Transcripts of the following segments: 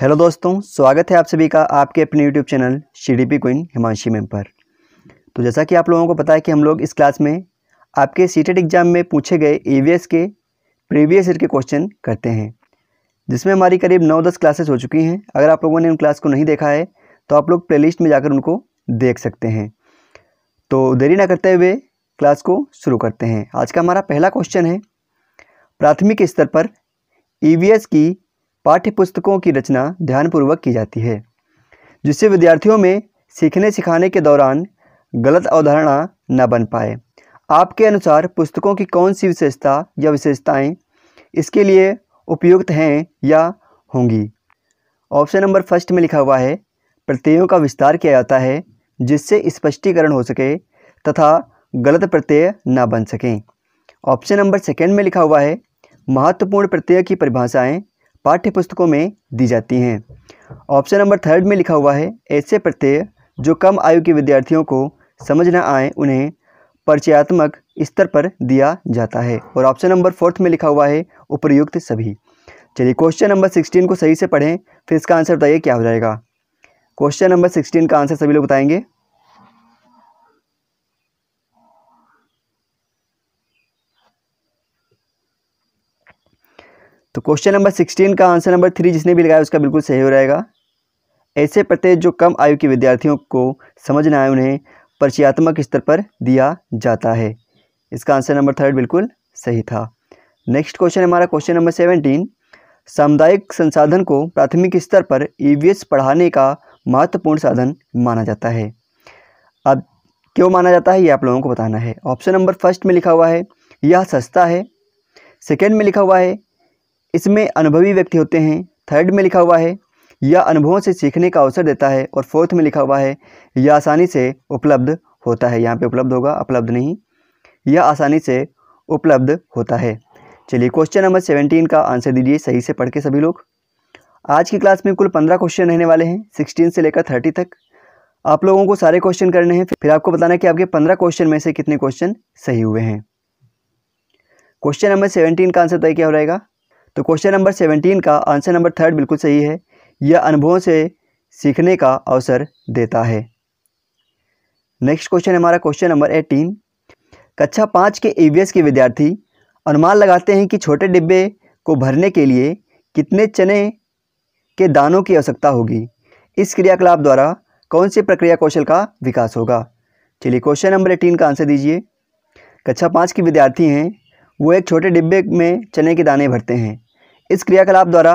hello दोस्तों स्वागत है आप सभी का आपके अपने YouTube channel C D P queen Himanshi ma'am पर तो जैसा कि आप लोगों को पता है कि हम लोग इस क्लास में आपके सीटेट एग्ज़ाम e में पूछे गए ई के प्रीवियस ईयर के क्वेश्चन करते हैं जिसमें हमारी करीब नौ दस क्लासेस हो चुकी हैं अगर आप लोगों ने उन क्लास को नहीं देखा है तो आप लोग लिस्ट में जाकर उनको देख सकते हैं तो देरी ना करते हुए क्लास को शुरू करते हैं आज का हमारा पहला क्वेश्चन है प्राथमिक स्तर पर ई e की पाठ्य पुस्तकों की रचना ध्यानपूर्वक की जाती है जिससे विद्यार्थियों में सीखने सिखाने के दौरान गलत अवधारणा न बन पाए आपके अनुसार पुस्तकों की कौन सी विशेषता या विशेषताएं इसके लिए उपयुक्त हैं या होंगी ऑप्शन नंबर फर्स्ट में लिखा हुआ है प्रत्ययों का विस्तार किया जाता है जिससे स्पष्टीकरण हो सके तथा गलत प्रत्यय ना बन सकें ऑप्शन नंबर सेकेंड में लिखा हुआ है महत्वपूर्ण प्रत्यय की परिभाषाएं पाठ्य पुस्तकों में दी जाती हैं ऑप्शन नंबर थर्ड में लिखा हुआ है ऐसे प्रत्यय जो कम आयु के विद्यार्थियों को समझ ना आए उन्हें परिचयात्मक स्तर पर दिया जाता है और ऑप्शन नंबर फोर्थ में लिखा हुआ है उपयुक्त सभी चलिए क्वेश्चन नंबर सिक्सटीन को सही से पढ़ें फिर इसका आंसर बताइए क्या हो जाएगा क्वेश्चन नंबर सिक्सटीन का आंसर सभी लोग बताएंगे तो क्वेश्चन नंबर सिक्सटीन का आंसर नंबर थ्री जिसने भी लगाया उसका बिल्कुल सही हो रहेगा ऐसे प्रत्येक जो कम आयु के विद्यार्थियों को समझना है आए उन्हें परिचयात्मक स्तर पर दिया जाता है इसका आंसर नंबर थर्ड बिल्कुल सही था नेक्स्ट क्वेश्चन हमारा क्वेश्चन नंबर सेवनटीन सामुदायिक संसाधन को प्राथमिक स्तर पर ईवीएस e पढ़ाने का महत्वपूर्ण साधन माना जाता है अब क्यों माना जाता है ये आप लोगों को बताना है ऑप्शन नंबर फर्स्ट में लिखा हुआ है यह सस्ता है सेकेंड में लिखा हुआ है इसमें अनुभवी व्यक्ति होते हैं थर्ड में लिखा हुआ है यह अनुभवों से सीखने का अवसर देता है और फोर्थ में लिखा हुआ है यह आसानी से उपलब्ध होता है यहाँ पे उपलब्ध होगा उपलब्ध नहीं यह आसानी से उपलब्ध होता है चलिए क्वेश्चन नंबर सेवेंटीन का आंसर दीजिए सही से पढ़ के सभी लोग आज की क्लास में कुल पंद्रह क्वेश्चन रहने वाले हैं सिक्सटीन से लेकर थर्टी तक आप लोगों को सारे क्वेश्चन करने हैं फिर आपको बताना है कि आपके पंद्रह क्वेश्चन में से कितने क्वेश्चन सही हुए हैं क्वेश्चन नंबर सेवेंटीन का आंसर तय क्या हो रहेगा तो क्वेश्चन नंबर सेवनटीन का आंसर नंबर थर्ड बिल्कुल सही है यह अनुभवों से सीखने का अवसर देता है नेक्स्ट क्वेश्चन हमारा क्वेश्चन नंबर एटीन कक्षा पाँच के ईवीएस के विद्यार्थी अनुमान लगाते हैं कि छोटे डिब्बे को भरने के लिए कितने चने के दानों की आवश्यकता होगी इस क्रियाकलाप द्वारा कौन सी प्रक्रिया कौशल का विकास होगा चलिए क्वेश्चन नंबर एटीन का आंसर दीजिए कक्षा पाँच के विद्यार्थी हैं वो एक छोटे डिब्बे में चने के दाने भरते हैं इस क्रियाकलाप द्वारा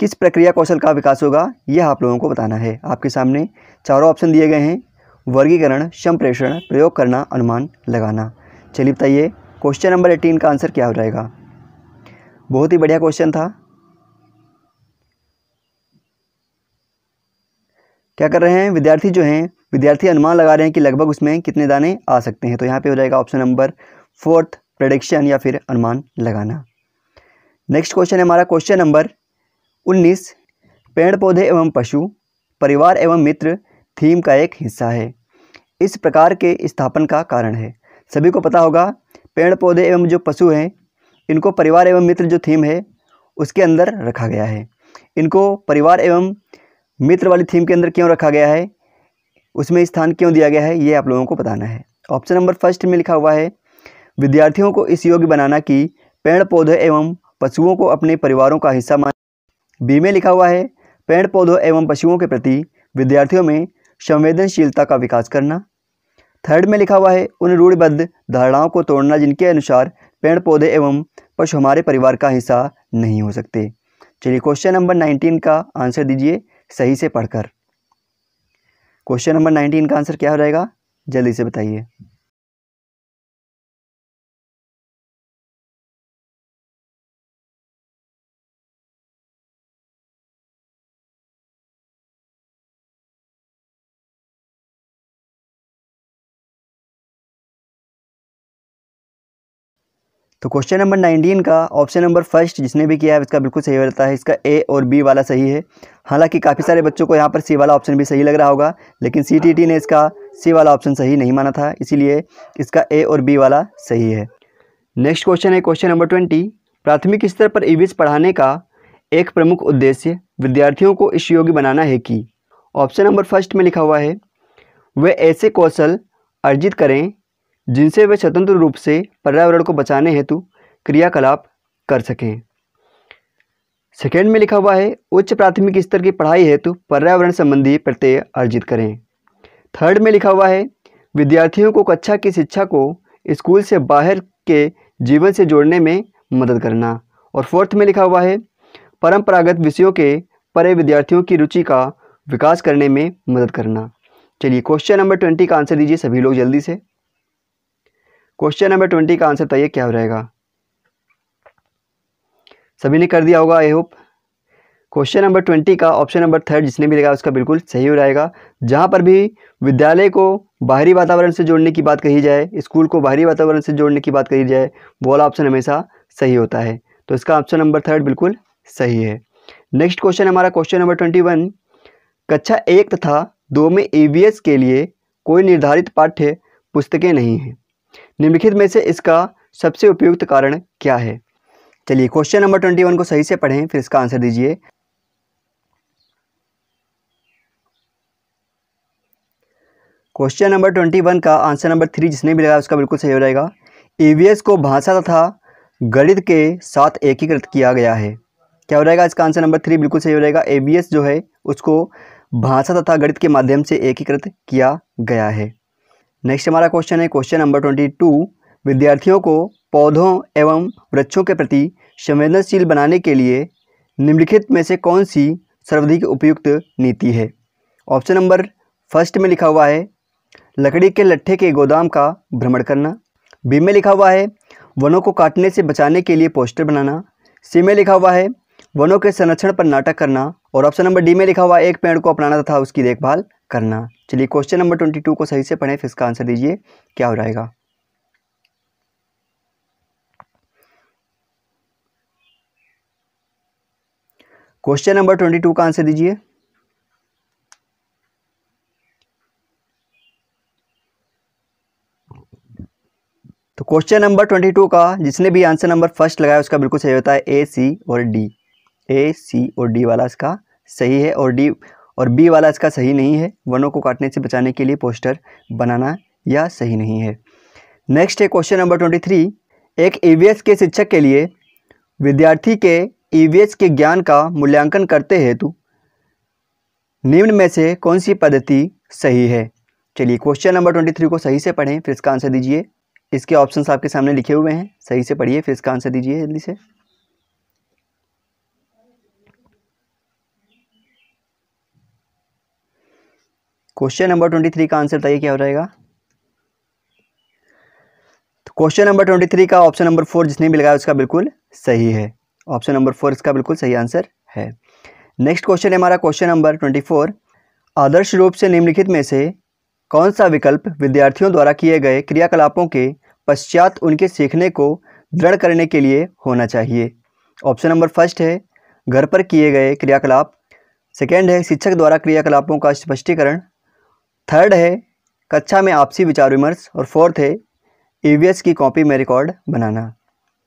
किस प्रक्रिया कौशल का विकास होगा यह आप लोगों को बताना है आपके सामने चारों ऑप्शन दिए गए हैं वर्गीकरण संप्रेषण प्रयोग करना अनुमान लगाना चलिए बताइए क्वेश्चन नंबर एटीन का आंसर क्या हो जाएगा बहुत ही बढ़िया क्वेश्चन था क्या कर रहे हैं विद्यार्थी जो हैं विद्यार्थी अनुमान लगा रहे हैं कि लगभग उसमें कितने दाने आ सकते हैं तो यहाँ पे हो जाएगा ऑप्शन नंबर फोर्थ प्रडिक्शन या फिर अनुमान लगाना नेक्स्ट क्वेश्चन है हमारा क्वेश्चन नंबर उन्नीस पेड़ पौधे एवं पशु परिवार एवं मित्र थीम का एक हिस्सा है इस प्रकार के स्थापन का कारण है सभी को पता होगा पेड़ पौधे एवं जो पशु हैं इनको परिवार एवं मित्र जो थीम है उसके अंदर रखा गया है इनको परिवार एवं मित्र वाली थीम के अंदर क्यों रखा गया है उसमें स्थान क्यों दिया गया है ये आप लोगों को बताना है ऑप्शन नंबर फर्स्ट में लिखा हुआ है विद्यार्थियों को इस योग्य बनाना कि पेड़ पौधे एवं पशुओं को अपने परिवारों का हिस्सा मान बी में लिखा हुआ है पेड़ पौधों एवं पशुओं के प्रति विद्यार्थियों में संवेदनशीलता का विकास करना थर्ड में लिखा हुआ है उन रूढ़बद्ध धारणाओं को तोड़ना जिनके अनुसार पेड़ पौधे एवं पशु हमारे परिवार का हिस्सा नहीं हो सकते चलिए क्वेश्चन नंबर नाइनटीन का आंसर दीजिए सही से पढ़कर क्वेश्चन नंबर नाइनटीन का आंसर क्या हो जाएगा जल्दी से बताइए तो क्वेश्चन नंबर नाइनटीन का ऑप्शन नंबर फर्स्ट जिसने भी किया है इसका बिल्कुल सही रहता है इसका ए और बी वाला सही है हालांकि काफ़ी सारे बच्चों को यहाँ पर सी वाला ऑप्शन भी सही लग रहा होगा लेकिन सी ने इसका सी वाला ऑप्शन सही नहीं माना था इसीलिए इसका ए और बी वाला सही है नेक्स्ट क्वेश्चन है क्वेश्चन नंबर ट्वेंटी प्राथमिक स्तर पर ई पढ़ाने का एक प्रमुख उद्देश्य विद्यार्थियों को इस योग्य बनाना है कि ऑप्शन नंबर फर्स्ट में लिखा हुआ है वे ऐसे कौशल अर्जित करें जिनसे वे स्वतंत्र रूप से पर्यावरण को बचाने हेतु क्रियाकलाप कर सकें सेकेंड में लिखा हुआ है उच्च प्राथमिक स्तर की पढ़ाई हेतु पर्यावरण संबंधी प्रत्यय अर्जित करें थर्ड में लिखा हुआ है विद्यार्थियों को कक्षा की शिक्षा को स्कूल से बाहर के जीवन से जोड़ने में मदद करना और फोर्थ में लिखा हुआ है परंपरागत विषयों के परे विद्यार्थियों की रुचि का विकास करने में मदद करना चलिए क्वेश्चन नंबर ट्वेंटी का आंसर दीजिए सभी लोग जल्दी से क्वेश्चन नंबर ट्वेंटी का आंसर बताइए क्या रहेगा सभी ने कर दिया होगा I hope question number twenty का ऑप्शन नंबर थर्ड जिसने भी लगाया उसका बिल्कुल सही हो रहेगा जहाँ पर भी विद्यालय को बाहरी वातावरण से जोड़ने की बात कही जाए स्कूल को बाहरी वातावरण से जोड़ने की बात कही जाए वो वाला ऑप्शन हमेशा सही होता है तो इसका ऑप्शन नंबर थर्ड बिल्कुल सही है नेक्स्ट क्वेश्चन हमारा क्वेश्चन नंबर ट्वेंटी वन कक्षा एक तथा दो में ए के लिए कोई निर्धारित पाठ्य पुस्तकें नहीं हैं निम्नलिखित में से इसका सबसे उपयुक्त कारण क्या है चलिए क्वेश्चन नंबर ट्वेंटी वन को सही से पढ़ें फिर इसका आंसर दीजिए क्वेश्चन नंबर ट्वेंटी वन का आंसर नंबर थ्री जिसने भी लगाया उसका बिल्कुल सही हो जाएगा ईवीएस को भाषा तथा गणित के साथ एकीकृत किया गया है क्या हो जाएगा इसका आंसर नंबर थ्री बिल्कुल सही हो जाएगा ए जो है उसको भाषा तथा गणित के माध्यम से एकीकृत किया गया है नेक्स्ट हमारा क्वेश्चन है क्वेश्चन नंबर ट्वेंटी टू विद्यार्थियों को पौधों एवं वृक्षों के प्रति संवेदनशील बनाने के लिए निम्नलिखित में से कौन सी सर्वाधिक उपयुक्त नीति है ऑप्शन नंबर फर्स्ट में लिखा हुआ है लकड़ी के लट्ठे के गोदाम का भ्रमण करना बी में लिखा हुआ है वनों को काटने से बचाने के लिए पोस्टर बनाना सी में लिखा हुआ है वनों के संरक्षण पर नाटक करना और ऑप्शन नंबर डी में लिखा हुआ एक पेड़ को अपनाना तथा उसकी देखभाल करना चलिए क्वेश्चन नंबर ट्वेंटी टू को सही से पढ़ें फिर इसका आंसर दीजिए क्या हो जाएगा क्वेश्चन नंबर ट्वेंटी टू का आंसर दीजिए तो क्वेश्चन नंबर ट्वेंटी टू का जिसने भी आंसर नंबर फर्स्ट लगाया उसका बिल्कुल सही होता है ए सी और डी ए सी और डी वाला इसका सही है और डी और बी वाला इसका सही नहीं है वनों को काटने से बचाने के लिए पोस्टर बनाना यह सही नहीं है नेक्स्ट है क्वेश्चन नंबर ट्वेंटी थ्री एक ईवीएस के शिक्षक के लिए विद्यार्थी के ईवीएस के ज्ञान का मूल्यांकन करते हेतु निम्न में से कौन सी पद्धति सही है चलिए क्वेश्चन नंबर ट्वेंटी थ्री को सही से पढ़ें फिर इसका आंसर दीजिए इसके ऑप्शंस आपके सामने लिखे हुए हैं सही से पढ़िए फिर इसका आंसर दीजिए जल्दी से क्वेश्चन नंबर ट्वेंटी थ्री का आंसर बताइए क्या हो जाएगा तो क्वेश्चन नंबर ट्वेंटी थ्री का ऑप्शन नंबर फोर जिसने भी लगाया उसका बिल्कुल सही है ऑप्शन नंबर फोर इसका बिल्कुल सही आंसर है नेक्स्ट क्वेश्चन है हमारा क्वेश्चन नंबर ट्वेंटी फोर आदर्श रूप से निम्नलिखित में से कौन सा विकल्प विद्यार्थियों द्वारा किए गए क्रियाकलापों के पश्चात उनके सीखने को दृढ़ करने के लिए होना चाहिए ऑप्शन नंबर फर्स्ट है घर पर किए गए क्रियाकलाप सेकेंड है शिक्षक द्वारा क्रियाकलापों का स्पष्टीकरण थर्ड है कक्षा में आपसी विचार विमर्श और फोर्थ है ई की कॉपी में रिकॉर्ड बनाना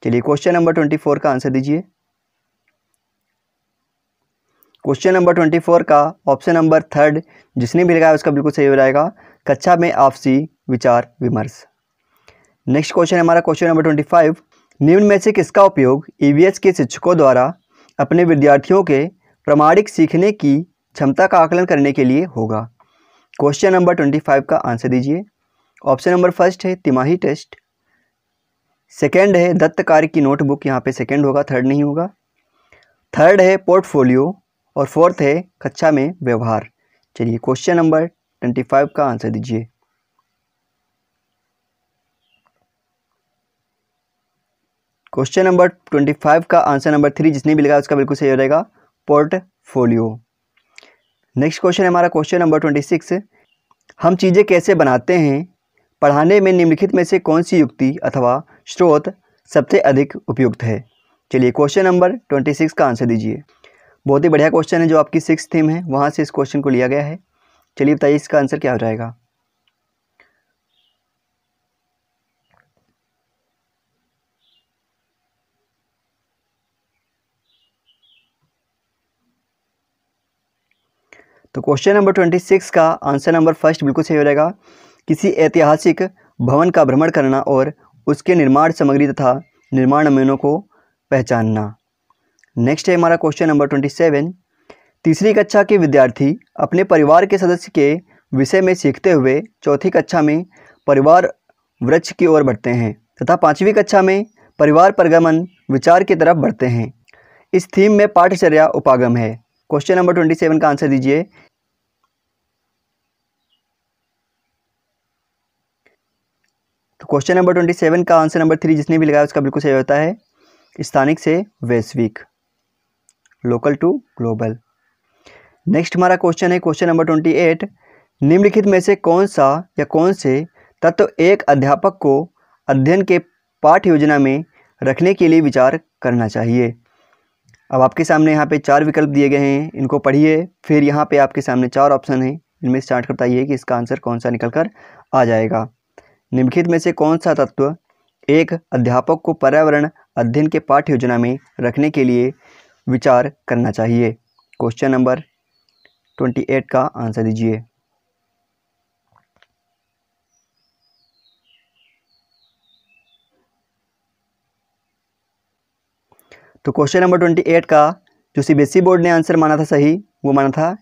चलिए क्वेश्चन नंबर ट्वेंटी फोर का आंसर दीजिए क्वेश्चन नंबर ट्वेंटी फोर का ऑप्शन नंबर थर्ड जिसने भी लगाया उसका बिल्कुल सही हो जाएगा कक्षा में आपसी विचार विमर्श नेक्स्ट क्वेश्चन हमारा क्वेश्चन नंबर ट्वेंटी फाइव निम्न में से किसका उपयोग ईवीएस के शिक्षकों द्वारा अपने विद्यार्थियों के प्रमाणिक सीखने की क्षमता का आकलन करने के लिए होगा क्वेश्चन नंबर ट्वेंटी फाइव का आंसर दीजिए ऑप्शन नंबर फर्स्ट है तिमाही टेस्ट सेकेंड है दत्तकार की नोटबुक यहाँ पे सेकेंड होगा थर्ड नहीं होगा थर्ड है पोर्टफोलियो और फोर्थ है कक्षा में व्यवहार चलिए क्वेश्चन नंबर ट्वेंटी फाइव का आंसर दीजिए क्वेश्चन नंबर ट्वेंटी फाइव का आंसर नंबर थ्री जिसने भी लगाया उसका बिल्कुल सही हो जाएगा पोर्टफोलियो नेक्स्ट क्वेश्चन है हमारा क्वेश्चन नंबर ट्वेंटी सिक्स हम चीज़ें कैसे बनाते हैं पढ़ाने में निम्नलिखित में से कौन सी युक्ति अथवा स्रोत सबसे अधिक उपयुक्त है चलिए क्वेश्चन नंबर ट्वेंटी सिक्स का आंसर दीजिए बहुत ही बढ़िया क्वेश्चन है जो आपकी सिक्स थीम है वहाँ से इस क्वेश्चन को लिया गया है चलिए बताइए इसका आंसर क्या हो जाएगा तो क्वेश्चन नंबर ट्वेंटी सिक्स का आंसर नंबर फर्स्ट बिल्कुल सही हो जाएगा किसी ऐतिहासिक भवन का भ्रमण करना और उसके निर्माण सामग्री तथा निर्माण नमूनों को पहचानना नेक्स्ट है हमारा क्वेश्चन नंबर ट्वेंटी सेवन तीसरी कक्षा के विद्यार्थी अपने परिवार के सदस्य के विषय में सीखते हुए चौथी कक्षा में परिवार वृक्ष की ओर बढ़ते हैं तथा पाँचवीं कक्षा में परिवार प्रगमन विचार की तरफ बढ़ते हैं इस थीम में पाठचर्या उपागम है क्वेश्चन नंबर ट्वेंटी सेवन का आंसर दीजिए तो क्वेश्चन नंबर ट्वेंटी सेवन का आंसर नंबर थ्री जिसने भी लगाया उसका बिल्कुल सही होता है स्थानिक से वैश्विक लोकल टू ग्लोबल नेक्स्ट हमारा क्वेश्चन है क्वेश्चन नंबर ट्वेंटी एट निम्नलिखित में से कौन सा या कौन से तत्व एक अध्यापक को अध्ययन के पाठ योजना में रखने के लिए विचार करना चाहिए अब आपके सामने यहाँ पे चार विकल्प दिए गए हैं इनको पढ़िए फिर यहाँ पे आपके सामने चार ऑप्शन हैं इनमें स्टार्ट करता ये कि इसका आंसर कौन सा निकल कर आ जाएगा निम्नलिखित में से कौन सा तत्व एक अध्यापक को पर्यावरण अध्ययन के पाठ्य योजना में रखने के लिए विचार करना चाहिए क्वेश्चन नंबर ट्वेंटी एट का आंसर दीजिए तो क्वेश्चन नंबर ट्वेंटी एट का जो सीबीएसई बोर्ड e ने आंसर माना था सही वो माना था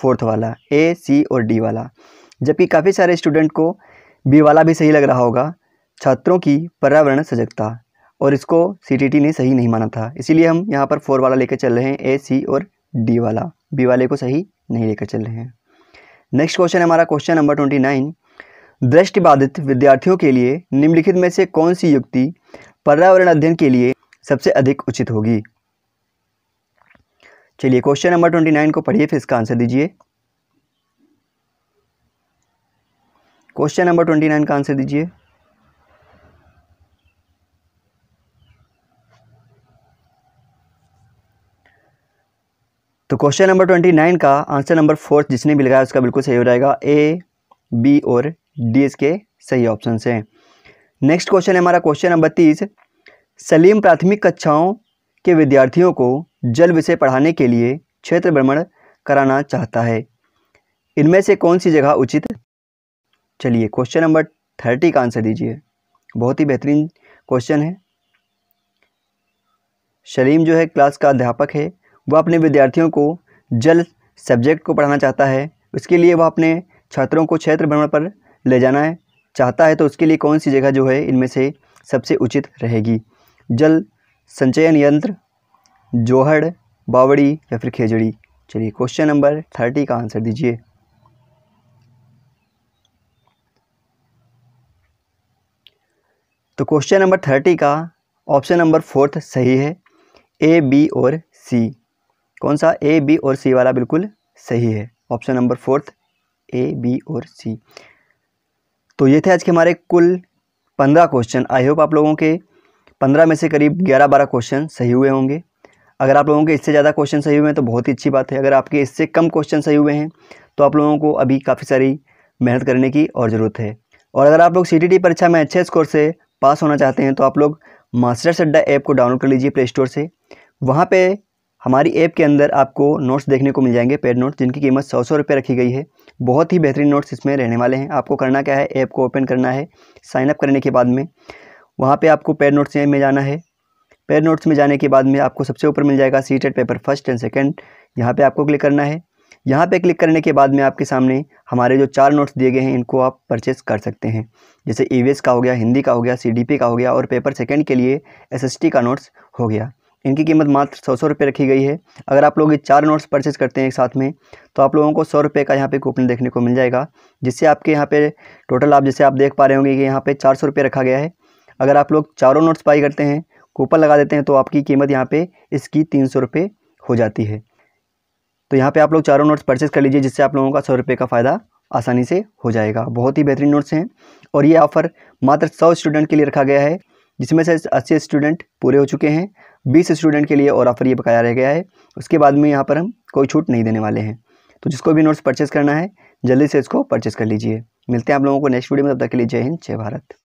फोर्थ वाला ए सी और डी वाला जबकि काफ़ी सारे स्टूडेंट को बी वाला भी सही लग रहा होगा छात्रों की पर्यावरण सजगता और इसको सी ने सही नहीं माना था इसीलिए हम यहाँ पर फोर वाला लेकर चल रहे हैं ए सी और डी वाला बी वाले को सही नहीं लेकर चल रहे हैं नेक्स्ट क्वेश्चन है हमारा क्वेश्चन नंबर ट्वेंटी नाइन दृष्टिबाधित विद्यार्थियों के लिए निम्नलिखित में से कौन सी युक्ति पर्यावरण अध्ययन के लिए सबसे अधिक उचित होगी चलिए क्वेश्चन नंबर ट्वेंटी नाइन को पढ़िए फिर इसका आंसर दीजिए क्वेश्चन नंबर ट्वेंटी नाइन का आंसर दीजिए तो क्वेश्चन नंबर ट्वेंटी नाइन का आंसर नंबर फोर्थ जिसने भी लगाया उसका बिल्कुल सही हो जाएगा ए बी और डी इसके सही ऑप्शन है नेक्स्ट क्वेश्चन है हमारा क्वेश्चन नंबर तीस सलीम प्राथमिक कक्षाओं के विद्यार्थियों को जल विषय पढ़ाने के लिए क्षेत्र भ्रमण कराना चाहता है इनमें से कौन सी जगह उचित चलिए क्वेश्चन नंबर थर्टी का आंसर दीजिए बहुत ही बेहतरीन क्वेश्चन है शलीम जो है क्लास का अध्यापक है वह अपने विद्यार्थियों को जल सब्जेक्ट को पढ़ाना चाहता है उसके लिए वह अपने छात्रों को क्षेत्र भ्रमण पर ले जाना है चाहता है तो उसके लिए कौन सी जगह जो है इनमें से सबसे उचित रहेगी जल संचयन यंत्र जोहड़ बावड़ी या फिर खेजड़ी चलिए क्वेश्चन नंबर थर्टी का आंसर दीजिए तो क्वेश्चन नंबर थर्टी का ऑप्शन नंबर फोर्थ सही है ए बी और सी कौन सा ए बी और सी वाला बिल्कुल सही है option number fourth A B और सी तो ये थे आज के हमारे कुल पंद्रह क्वेश्चन आई होप आप लोगों के पंद्रह में से करीब ग्यारह बारह क्वेश्चन सही हुए होंगे अगर आप लोगों के इससे ज़्यादा क्वेश्चन सही हुए हैं तो बहुत ही अच्छी बात है अगर आपके इससे कम क्वेश्चन सही हुए हैं तो आप लोगों को अभी काफ़ी सारी मेहनत करने की और ज़रूरत है और अगर आप लोग सी परीक्षा में अच्छे स्कोर से पास होना चाहते हैं तो आप लोग मास्टर्स अड्डा ऐप को डाउनलोड कर लीजिए प्ले स्टोर से वहाँ पे हमारी ऐप के अंदर आपको नोट्स देखने को मिल जाएंगे पेड नोट्स जिनकी कीमत सौ सौ रुपये रखी गई है बहुत ही बेहतरीन नोट्स इसमें रहने वाले हैं आपको करना क्या है ऐप को ओपन करना है साइनअप करने के बाद में वहाँ पर आपको पेड नोट्स में जाना है पेड नोट्स में जाने के बाद में आपको सबसे ऊपर मिल जाएगा CTET paper first and second यहाँ पर आपको क्लिक करना है यहाँ पे क्लिक करने के बाद में आपके सामने हमारे जो चार नोट्स दिए गए हैं इनको आप परचेस कर सकते हैं जैसे ई का हो गया हिंदी का हो गया सी का हो गया और पेपर सेकेंड के लिए एस का नोट्स हो गया इनकी कीमत मात्र सौ सौ रुपये रखी गई है अगर आप लोग ये चार नोट्स परचेज करते हैं एक साथ में तो आप लोगों को सौ रुपये का यहाँ पे कूपन देखने को मिल जाएगा जिससे आपके यहाँ पे टोटल आप जैसे आप देख पा रहे होंगे कि यहाँ पे चार सौ रुपये रखा गया है अगर आप लोग चारों नोट्स बाई करते हैं कूपन लगा देते हैं तो आपकी कीमत यहाँ पर इसकी तीन सौ रुपये हो जाती है तो यहाँ पे आप लोग चारों नोट्स परचेस कर लीजिए जिससे आप लोगों का सौ रुपये का फ़ायदा आसानी से हो जाएगा बहुत ही बेहतरीन नोट्स हैं और ये ऑफ़र मात्र सौ स्टूडेंट के लिए रखा गया है जिसमें से अस्सी स्टूडेंट पूरे हो चुके हैं बीस स्टूडेंट के लिए और ऑफ़र ये बकाया रह गया है उसके बाद में यहाँ पर हम कोई छूट नहीं देने वाले हैं तो जिसको भी नोट्स परचेस करना है जल्दी से इसको परचेस कर लीजिए मिलते हैं आप लोगों को नेक्स्ट वीडियो में तब तक के लिए जय हिंद जय भारत